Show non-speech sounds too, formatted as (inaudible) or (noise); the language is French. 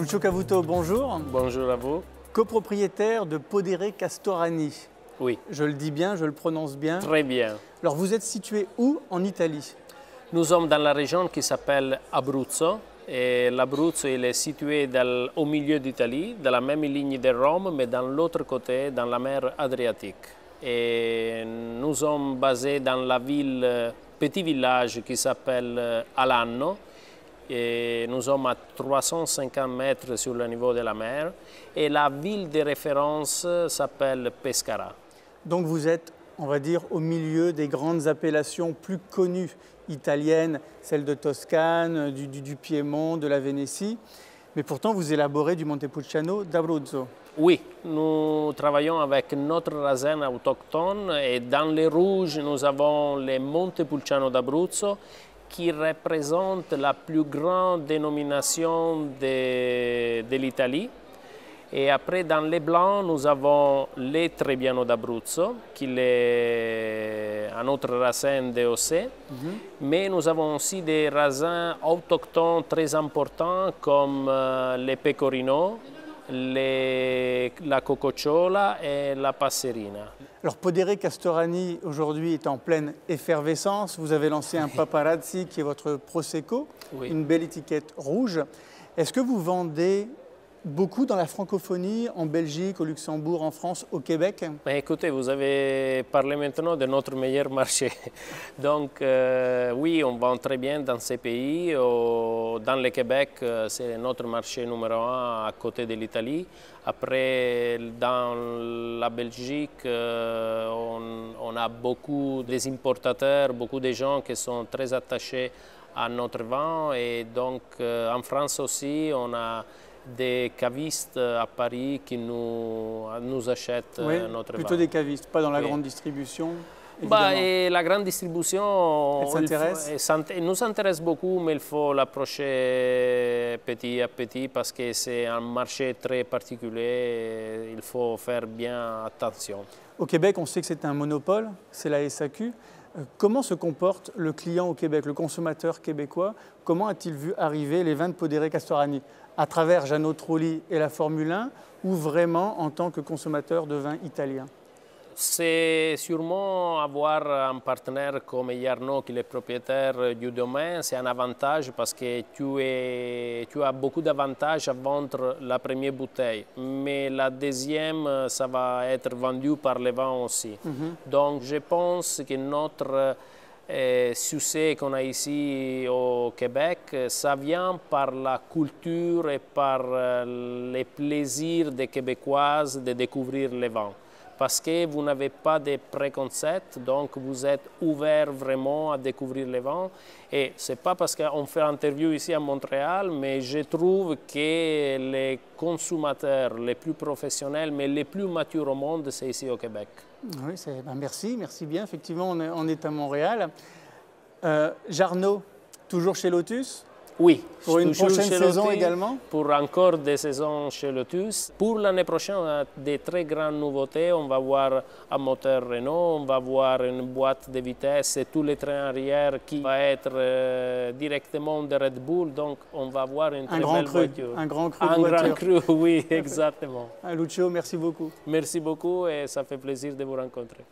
Lucio Cavuto, bonjour. Bonjour à vous. Copropriétaire de Podere Castorani. Oui. Je le dis bien, je le prononce bien. Très bien. Alors vous êtes situé où en Italie Nous sommes dans la région qui s'appelle Abruzzo. Et l'Abruzzo il est situé au milieu d'Italie, dans la même ligne de Rome, mais dans l'autre côté, dans la mer Adriatique. Et nous sommes basés dans la ville, euh, petit village qui s'appelle euh, Alanno, et nous sommes à 350 mètres sur le niveau de la mer et la ville de référence s'appelle Pescara. Donc vous êtes, on va dire, au milieu des grandes appellations plus connues italiennes, celles de Toscane, du, Piémont, de la Vénétie. Mais pourtant, vous élaborez du Montepulciano d'Abruzzo. Oui, nous travaillons avec notre raisin autochtone et dans les rouges, nous avons les Montepulciano d'Abruzzo qui représente la plus grande dénomination de, l'Italie. Et après, dans les blancs, nous avons les Trebbiano d'Abruzzo, qui est un autre racine de mhm. Mais nous avons aussi des raisins autochtones très importants comme euh, les Pecorino, la cococciola et la passerina. Alors Podere Castorani aujourd'hui est en pleine effervescence. Vous avez lancé un paparazzi qui est votre Prosecco, une belle étiquette rouge. Est-ce que vous vendez beaucoup dans la francophonie, en Belgique, au Luxembourg, en France, au Québec Écoutez, vous avez parlé maintenant de notre meilleur marché. (laughs) Donc euh, oui, on vend très bien dans ces pays. Dans le Québec, euh, c'est notre marché numéro un à côté de l'Italie. Après, dans la Belgique, euh, on, a beaucoup des importateurs, beaucoup de gens qui sont très attachés à notre vin. Et donc, en France aussi, on a des cavistes à Paris qui nous, nous achètent oui, euh, notre plutôt des cavistes, pas dans la grande distribution bah, et la grande distribution s'intéresse nous intéresse beaucoup, mais il faut l'approcher petit à petit parce que c'est un marché très particulier. il faut faire bien attention. Au Québec, on sait que c'est un monopole, c'est la SAQ. Euh, comment se comporte le client au Québec, le consommateur québécois Comment a-t-il vu arriver les vins de Podéré Castorani à travers Jeannot Trulli et la Formule 1 ou vraiment en tant que consommateur de vin italien c'est sûrement avoir un partenaire comme Yarno, qui est propriétaire du domaine, c'est un avantage parce que tu, es, tu as beaucoup d'avantages à vendre la première bouteille. Mais la deuxième, ça va être vendu par les vins aussi. Mhm. Donc je pense que notre et eh, succès qu'on a ici au Québec, eh, ça vient par la culture et par eh, les plaisirs des Québécoises de découvrir le vent parce que vous n'avez pas de préconcepts, donc vous êtes ouvert vraiment à découvrir les vents Et ce n'est pas parce qu'on fait l'interview ici à Montréal, mais je trouve que les consommateurs les plus professionnels, mais les plus matures au monde, c'est ici au Québec. Oui, ben, merci, merci bien. Effectivement, on est, à Montréal. Euh, Jarno, toujours chez Lotus oui. Pour une prochaine saison également Pour encore des saisons chez Lotus. Pour l'année prochaine, on a des très grandes nouveautés. On va voir un moteur Renault, on va voir une boîte de vitesse et tous les trains arrière qui va être euh, directement de Red Bull. Donc, on va voir une un très grand belle cru. voiture. Un grand cru. Un grand cru, (laughs) oui, exactement. (laughs) Ah, Lucio, merci beaucoup. Merci beaucoup et ça fait plaisir de vous rencontrer.